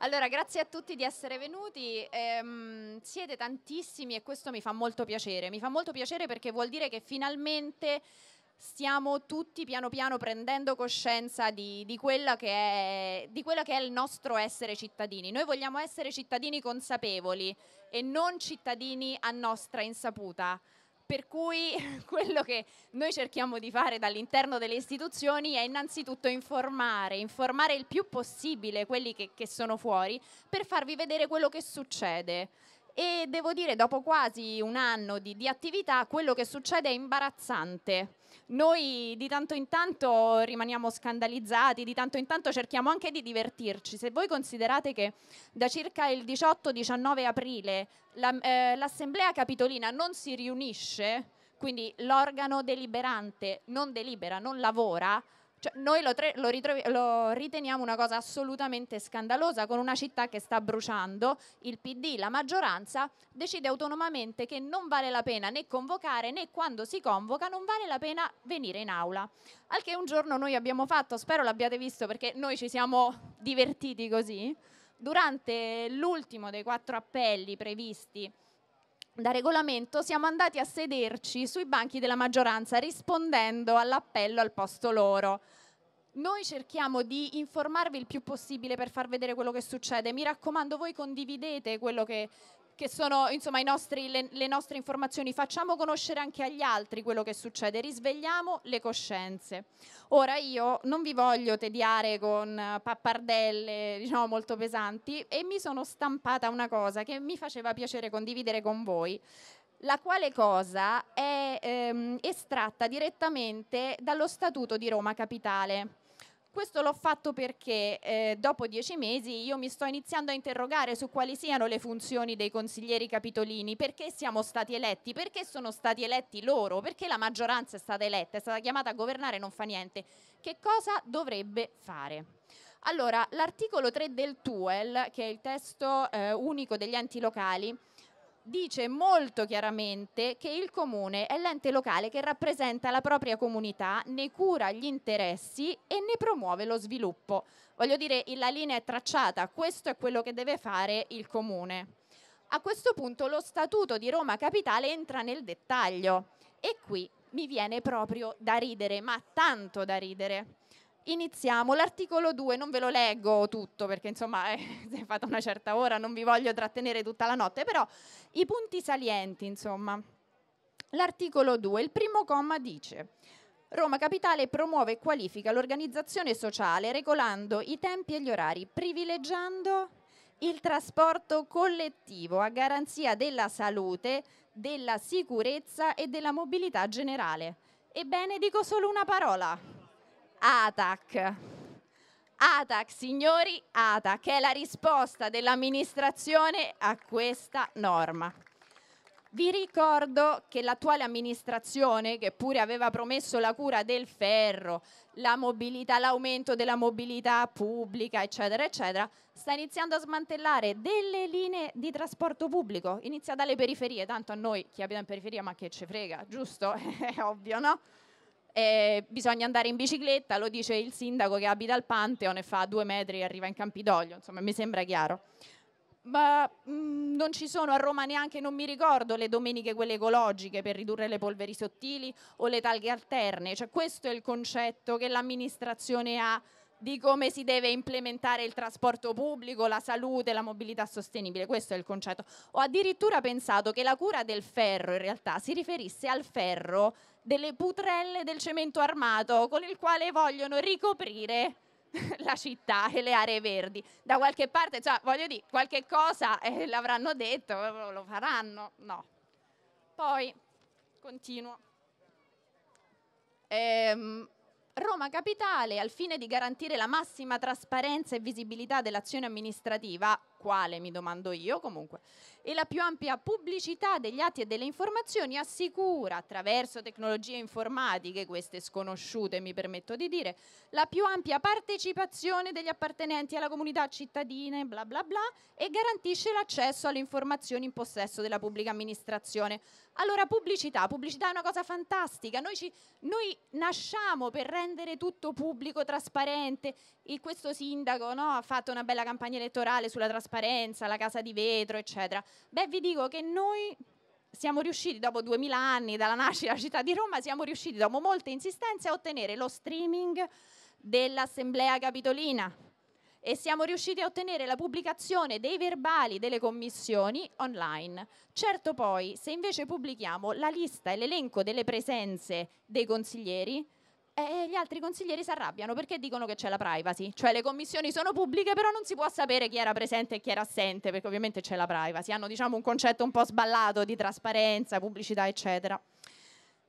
Allora, grazie a tutti di essere venuti, ehm, siete tantissimi e questo mi fa molto piacere, mi fa molto piacere perché vuol dire che finalmente stiamo tutti piano piano prendendo coscienza di, di, quella è, di, quella che è, il nostro essere cittadini. Noi vogliamo essere cittadini consapevoli e non cittadini a nostra insaputa. Per cui quello che noi cerchiamo di fare dall'interno delle istituzioni è innanzitutto informare, informare il più possibile quelli che, che sono fuori per farvi vedere quello che succede e devo dire dopo quasi un anno di, di attività quello che succede è imbarazzante. Noi di tanto in tanto rimaniamo scandalizzati, di tanto in tanto cerchiamo anche di divertirci. Se voi considerate che da circa il 18-19 aprile la, eh, l'Assemblea Capitolina non si riunisce, quindi l'organo deliberante non delibera, non lavora, cioè, noi lo, tre- lo, ritrovi- lo, riteniamo una cosa assolutamente scandalosa con una città che sta bruciando, il PD, la maggioranza, decide autonomamente che non vale la pena né convocare né quando si convoca non vale la pena venire in aula. Al che un giorno noi abbiamo fatto, spero l'abbiate visto perché noi ci siamo divertiti così, durante l'ultimo dei quattro appelli previsti da regolamento siamo andati a sederci sui banchi della maggioranza rispondendo all'appello al posto loro. Noi cerchiamo di informarvi il più possibile per far vedere quello che succede. Mi raccomando, voi condividete quello che, che sono insomma, nostri, le, le, nostre informazioni, facciamo conoscere anche agli altri quello che succede, risvegliamo le coscienze. Ora io non vi voglio tediare con eh, pappardelle diciamo, molto pesanti e mi sono stampata una cosa che mi faceva piacere condividere con voi, la quale cosa è ehm, estratta direttamente dallo Statuto di Roma Capitale questo l'ho fatto perché eh, dopo dieci mesi io mi sto iniziando a interrogare su quali siano le funzioni dei consiglieri capitolini, perché siamo stati eletti, perché sono stati eletti loro, perché la maggioranza è stata eletta, è stata chiamata a governare e non fa niente. Che cosa dovrebbe fare? Allora, l'articolo 3 del TUEL, che è il testo eh, unico degli enti locali, dice molto chiaramente che il comune è l'ente locale che rappresenta la propria comunità, ne cura gli interessi e ne promuove lo sviluppo. Voglio dire, la linea è tracciata, questo è quello che deve fare il comune. A questo punto lo Statuto di Roma Capitale entra nel dettaglio e qui mi viene proprio da ridere, ma tanto da ridere iniziamo. L'articolo 2, non ve lo leggo tutto perché insomma eh, se fate una certa ora non vi voglio trattenere tutta la notte, però i punti salienti insomma. L'articolo 2, il primo comma dice Roma Capitale promuove e qualifica l'organizzazione sociale regolando i tempi e gli orari, privilegiando il trasporto collettivo a garanzia della salute, della sicurezza e della mobilità generale. Ebbene, dico solo una parola, ATAC. ATAC, signori, ATAC è la risposta dell'amministrazione a questa norma. Vi ricordo che l'attuale amministrazione, che pure aveva promesso la cura del ferro, la mobilità, l'aumento della mobilità pubblica, eccetera, eccetera, sta iniziando a smantellare delle linee di trasporto pubblico. Inizia dalle periferie, tanto a noi, chi abita in periferia, ma che ci frega, giusto? È ovvio, no? eh, bisogna andare in bicicletta, lo dice il sindaco che abita al Pantheon e fa due metri e arriva in Campidoglio, insomma mi sembra chiaro. Ma mh, mm, non ci sono a Roma neanche, non mi ricordo, le domeniche quelle ecologiche per ridurre le polveri sottili o le talghe alterne, cioè questo è il concetto che l'amministrazione ha di come si deve implementare il trasporto pubblico, la salute, la mobilità sostenibile, questo è il concetto. Ho addirittura pensato che la cura del ferro in realtà si riferisse al ferro delle putrelle del cemento armato con il quale vogliono ricoprire la città e le aree verdi. Da qualche parte, cioè, voglio dire, qualche cosa eh, l'avranno detto, lo faranno, no. Poi, continuo. Ehm, Roma Capitale, al fine di garantire la massima trasparenza e visibilità dell'azione amministrativa, quale mi domando io comunque, e la più ampia pubblicità degli atti e delle informazioni assicura attraverso tecnologie informatiche, queste sconosciute mi permetto di dire, la più ampia partecipazione degli appartenenti alla comunità cittadina bla bla bla, e garantisce l'accesso alle informazioni in possesso della pubblica amministrazione. Allora pubblicità, pubblicità è una cosa fantastica, noi, ci, noi nasciamo per rendere tutto pubblico, trasparente, e questo sindaco no, ha fatto una bella campagna elettorale sulla trasparenza, la casa di vetro, eccetera. Beh, vi dico che noi siamo riusciti, dopo 2000 anni dalla nascita della città di Roma, siamo riusciti, dopo molte insistenze, a ottenere lo streaming dell'Assemblea Capitolina e siamo riusciti a ottenere la pubblicazione dei verbali delle commissioni online. Certo poi, se invece pubblichiamo la lista e l'elenco delle presenze dei consiglieri, e gli altri consiglieri si arrabbiano perché dicono che c'è la privacy, cioè le commissioni sono pubbliche però non si può sapere chi era presente e chi era assente perché ovviamente c'è la privacy, hanno diciamo un concetto un po' sballato di trasparenza, pubblicità eccetera.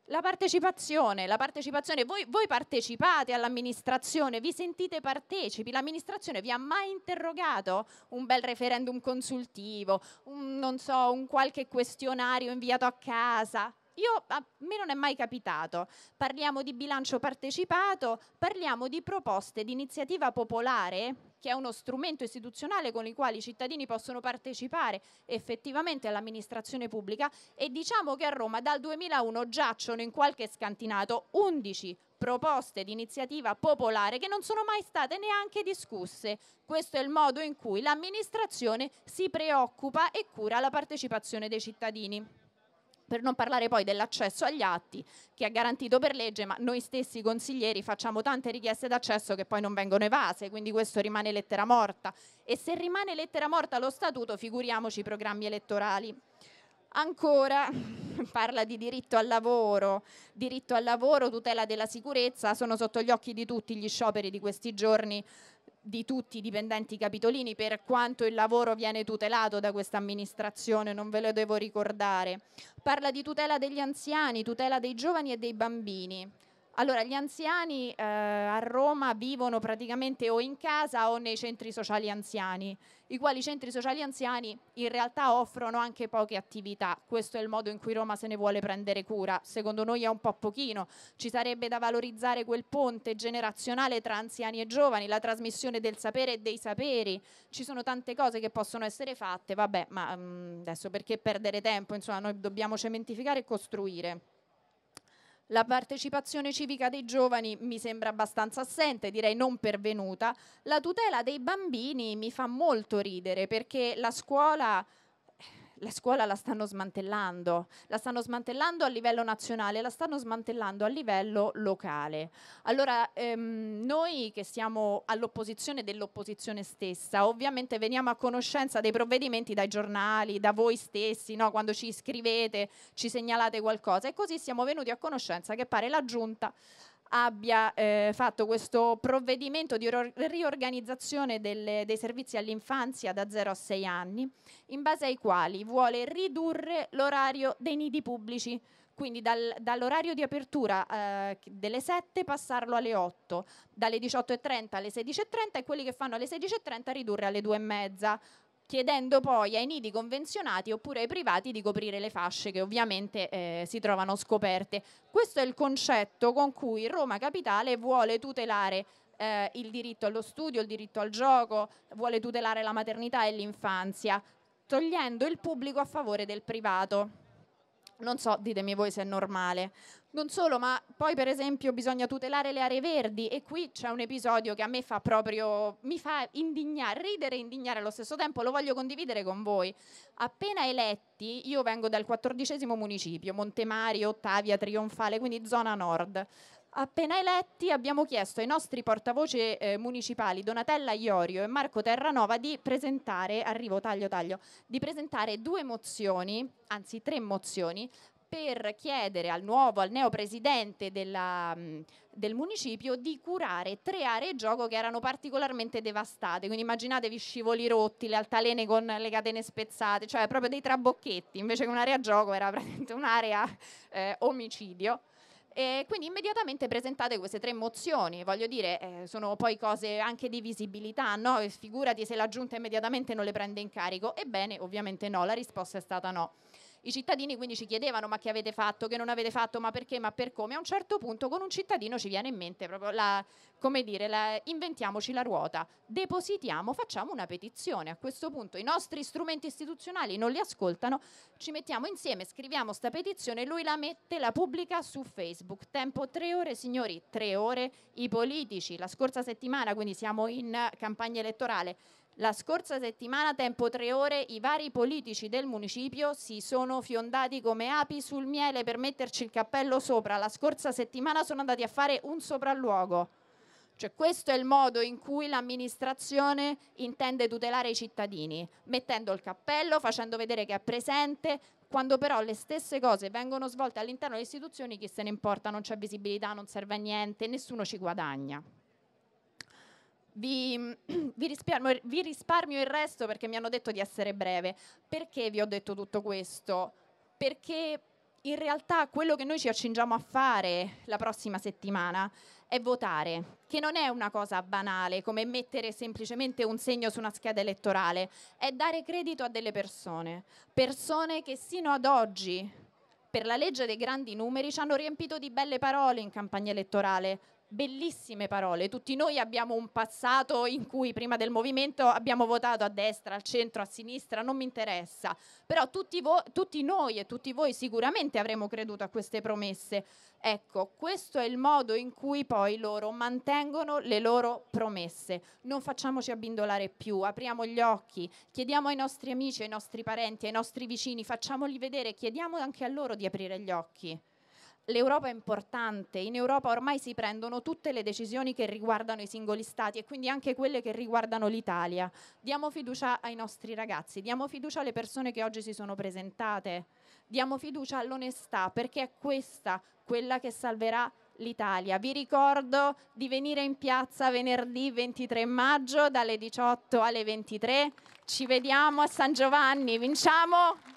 La partecipazione, la partecipazione. Voi, voi, partecipate all'amministrazione, vi sentite partecipi, l'amministrazione vi ha mai interrogato un bel referendum consultivo, un, so, un qualche questionario inviato a casa? Io, a me non è mai capitato. Parliamo di bilancio partecipato, parliamo di proposte di iniziativa popolare, che è uno strumento istituzionale con il quale i cittadini possono partecipare effettivamente all'amministrazione pubblica e diciamo che a Roma dal 2001 giacciono in qualche scantinato 11 proposte di iniziativa popolare che non sono mai state neanche discusse. Questo è il modo in cui l'amministrazione si preoccupa e cura la partecipazione dei cittadini. Per non parlare poi dell'accesso agli atti, che è garantito per legge, ma noi stessi consiglieri facciamo tante richieste d'accesso che poi non vengono evase, quindi questo rimane lettera morta. E se rimane lettera morta lo statuto, figuriamoci i programmi elettorali. Ancora parla di diritto al lavoro, diritto al lavoro, tutela della sicurezza, sono sotto gli occhi di tutti gli scioperi di questi giorni di tutti i dipendenti capitolini per quanto il lavoro viene tutelato da questa amministrazione, non ve lo devo ricordare. Parla di tutela degli anziani, tutela dei giovani e dei bambini. Allora, gli anziani eh, a Roma vivono praticamente o in casa o nei centri sociali anziani, i quali centri sociali anziani in realtà offrono anche poche attività. Questo è il modo in cui Roma se ne vuole prendere cura. Secondo noi è un po' pochino. Ci sarebbe da valorizzare quel ponte generazionale tra anziani e giovani, la trasmissione del sapere e dei saperi. Ci sono tante cose che possono essere fatte, vabbè, ma mh, mm, adesso perché perdere tempo? Insomma, noi dobbiamo cementificare e costruire. La partecipazione civica dei giovani mi sembra abbastanza assente, direi non pervenuta. La tutela dei bambini mi fa molto ridere perché la scuola la scuola la stanno smantellando, la stanno smantellando a livello nazionale, la stanno smantellando a livello locale. Allora ehm, noi che siamo all'opposizione dell'opposizione stessa, ovviamente veniamo a conoscenza dei provvedimenti dai giornali, da voi stessi, no? quando ci scrivete, ci segnalate qualcosa e così siamo venuti a conoscenza che pare la giunta abbia eh, fatto questo provvedimento di riorganizzazione delle, dei servizi all'infanzia da 0 a 6 anni, in base ai quali vuole ridurre l'orario dei nidi pubblici, quindi dal, dall'orario di apertura eh, delle 7 passarlo alle 8, dalle 18.30 alle 16.30 e quelli che fanno alle 16.30 ridurre alle 2.30 chiedendo poi ai nidi convenzionati oppure ai privati di coprire le fasce che ovviamente eh, si trovano scoperte. Questo è il concetto con cui Roma Capitale vuole tutelare eh, il diritto allo studio, il diritto al gioco, vuole tutelare la maternità e l'infanzia, togliendo il pubblico a favore del privato non so, ditemi voi se è normale. Non solo, ma poi per esempio bisogna tutelare le aree verdi e qui c'è un episodio che a me fa proprio, mi fa indignare, ridere e indignare allo stesso tempo, lo voglio condividere con voi. Appena eletti, io vengo dal quattordicesimo municipio, Montemari, Ottavia, Trionfale, quindi zona nord. Appena eletti abbiamo chiesto ai nostri portavoce eh, municipali Donatella Iorio e Marco Terranova di presentare, arrivo taglio taglio, di presentare due mozioni, anzi tre mozioni, per chiedere al nuovo, al neopresidente della, mm, del municipio di curare tre aree gioco che erano particolarmente devastate. Quindi immaginatevi scivoli rotti, le altalene con le catene spezzate, cioè proprio dei trabocchetti, invece che un'area gioco era praticamente un'area eh, omicidio. E quindi immediatamente presentate queste tre mozioni, voglio dire, eh, sono poi cose anche di visibilità, no? figurati se la giunta immediatamente non le prende in carico. Ebbene, ovviamente no, la risposta è stata no. I cittadini quindi ci chiedevano ma che avete fatto, che non avete fatto, ma perché, ma per come. A un certo punto con un cittadino ci viene in mente proprio la, come dire, la, inventiamoci la ruota, depositiamo, facciamo una petizione. A questo punto i nostri strumenti istituzionali non li ascoltano, ci mettiamo insieme, scriviamo sta petizione, lui la mette, la pubblica su Facebook. Tempo tre ore, signori, tre ore. I politici la scorsa settimana, quindi siamo in campagna elettorale, la scorsa settimana, tempo tre ore, i vari politici del municipio si sono fiondati come api sul miele per metterci il cappello sopra. La scorsa settimana sono andati a fare un sopralluogo. Cioè questo è il modo in cui l'amministrazione intende tutelare i cittadini, mettendo il cappello, facendo vedere che è presente, quando però le stesse cose vengono svolte all'interno delle istituzioni, chi se ne importa, non c'è visibilità, non serve a niente, nessuno ci guadagna. Vi, vi, risparmio, vi, risparmio, il resto perché mi hanno detto di essere breve. Perché vi ho detto tutto questo? Perché in realtà quello che noi ci accingiamo a fare la prossima settimana è votare, che non è una cosa banale come mettere semplicemente un segno su una scheda elettorale, è dare credito a delle persone, persone che sino ad oggi per la legge dei grandi numeri ci hanno riempito di belle parole in campagna elettorale, bellissime parole. Tutti noi abbiamo un passato in cui prima del movimento abbiamo votato a destra, al centro, a sinistra, non mi interessa. Però tutti, vo- tutti noi e tutti voi sicuramente avremo creduto a queste promesse. Ecco, questo è il modo in cui poi loro mantengono le loro promesse. Non facciamoci abbindolare più, apriamo gli occhi, chiediamo ai nostri amici, ai nostri parenti, ai nostri vicini, facciamoli vedere, chiediamo anche a loro di aprire gli occhi l'Europa è importante, in Europa ormai si prendono tutte le decisioni che riguardano i singoli stati e quindi anche quelle che riguardano l'Italia. Diamo fiducia ai nostri ragazzi, diamo fiducia alle persone che oggi si sono presentate, diamo fiducia all'onestà perché è questa quella che salverà l'Italia. Vi ricordo di venire in piazza venerdì 23 maggio dalle 18 alle 23. Ci vediamo a San Giovanni, vinciamo!